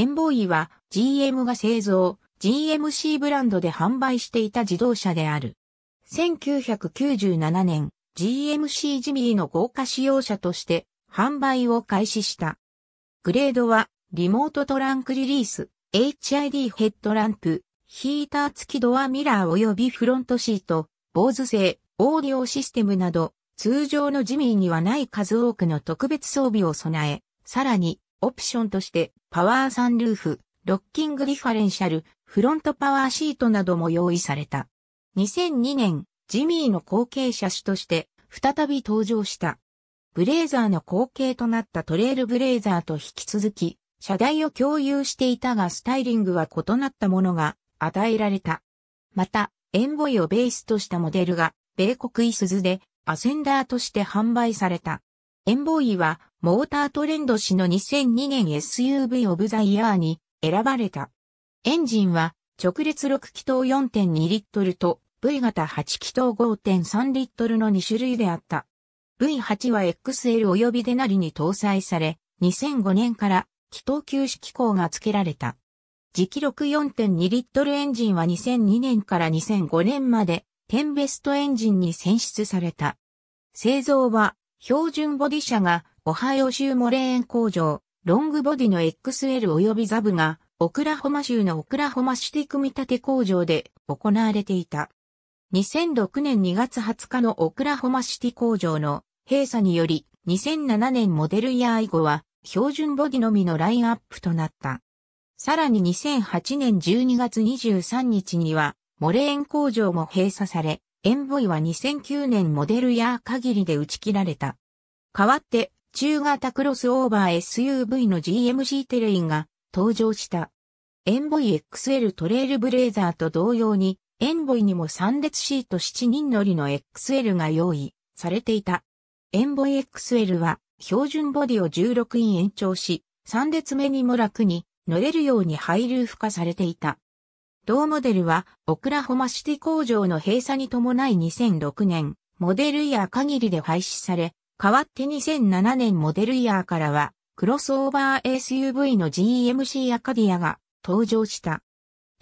エンボーイは GM が製造、GMC ブランドで販売していた自動車である。1997年、GMC ジミーの豪華使用車として販売を開始した。グレードは、リモートトランクリリース、HID ヘッドランプ、ヒーター付きドアミラー及びフロントシート、坊主製、オーディオシステムなど、通常のジミーにはない数多くの特別装備を備え、さらに、オプションとしてパワーサンルーフ、ロッキングディファレンシャル、フロントパワーシートなども用意された。2002年、ジミーの後継車種として再び登場した。ブレーザーの後継となったトレールブレーザーと引き続き、車台を共有していたがスタイリングは異なったものが与えられた。また、エンボイをベースとしたモデルが、米国イスズでアセンダーとして販売された。エンボーイは、モータートレンド誌の2002年 SUV オブザイヤーに選ばれた。エンジンは、直列6気筒4.2リットルと V 型8気筒5.3リットルの2種類であった。V8 は XL 及びデナリに搭載され、2005年から気筒休止機構が付けられた。磁気力4.2リットルエンジンは2002年から2005年まで、テンベストエンジンに選出された。製造は標準ボディ車が、オハイオ州モレーン工場、ロングボディの XL 及びザブが、オクラホマ州のオクラホマシティ組み立て工場で行われていた。2006年2月20日のオクラホマシティ工場の閉鎖により、2007年モデルイヤー以後は、標準ボディのみのラインアップとなった。さらに2008年12月23日には、モレーン工場も閉鎖され、エンボイは2009年モデルヤー限りで打ち切られた。代わって、中型クロスオーバー SUV の GMC テレインが登場した。エンボイ XL トレイルブレーザーと同様に、エンボイにも3列シート7人乗りの XL が用意されていた。エンボイ XL は標準ボディを16イン延長し、3列目にも楽に乗れるように配流付加されていた。同モデルは、オクラホマシティ工場の閉鎖に伴い2006年、モデルイヤー限りで廃止され、代わって2007年モデルイヤーからは、クロスオーバー SUV の GMC アカディアが登場した。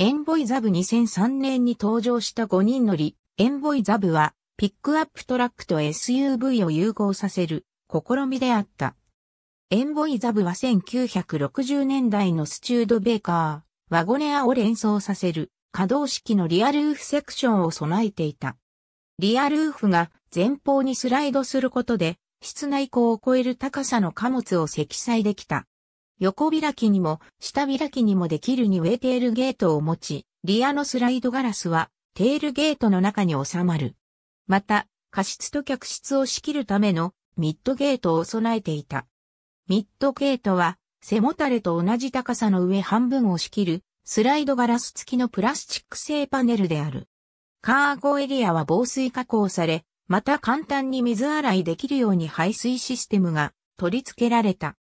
エンボイザブ2003年に登場した5人乗り、エンボイザブは、ピックアップトラックと SUV を融合させる試みであった。エンボイザブは1960年代のスチュードベーカー。ワゴネアを連想させる可動式のリアルーフセクションを備えていた。リアルーフが前方にスライドすることで、室内高を超える高さの貨物を積載できた。横開きにも下開きにもできるにウェテールゲートを持ち、リアのスライドガラスはテールゲートの中に収まる。また、過失と客室を仕切るためのミッドゲートを備えていた。ミッドゲートは背もたれと同じ高さの上半分を仕切る、スライドガラス付きのプラスチック製パネルである。カーゴエリアは防水加工され、また簡単に水洗いできるように排水システムが取り付けられた。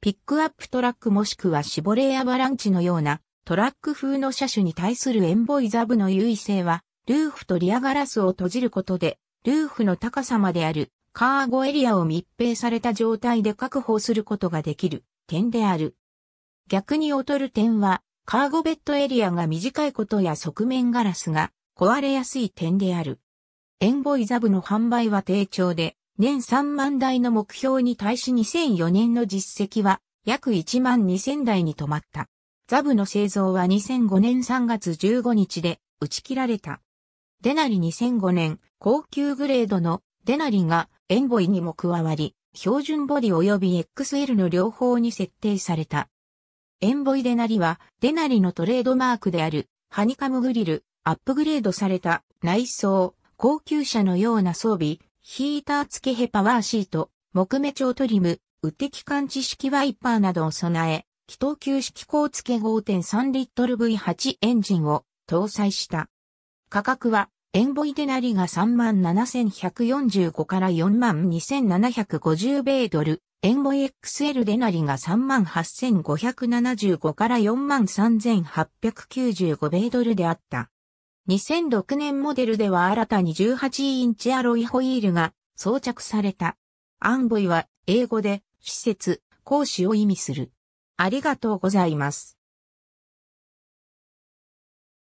ピックアップトラックもしくはシボレーアバランチのようなトラック風の車種に対するエンボイザブの優位性は、ルーフとリアガラスを閉じることで、ルーフの高さまであるカーゴエリアを密閉された状態で確保することができる。点である。逆に劣る点は、カーゴベッドエリアが短いことや側面ガラスが壊れやすい点である。エンボイザブの販売は低調で、年3万台の目標に対し2004年の実績は約1万2000台に止まった。ザブの製造は2005年3月15日で打ち切られた。デナリ2005年高級グレードのデナリがエンボイにも加わり、標準ボディ及び XL の両方に設定された。エンボイデナリは、デナリのトレードマークである、ハニカムグリル、アップグレードされた、内装、高級車のような装備、ヒーター付けヘパワーシート、木目調トリム、ウッテキ感知式ワイパーなどを備え、気筒級式高付け5.3リットル V8 エンジンを搭載した。価格はエンボイデナリが37,145から42,750米ドル、エンボイ XL デナリが38,575から43,895米ドルであった。2006年モデルでは新たに18インチアロイホイールが装着された。アンボイは英語で施設、講師を意味する。ありがとうございます。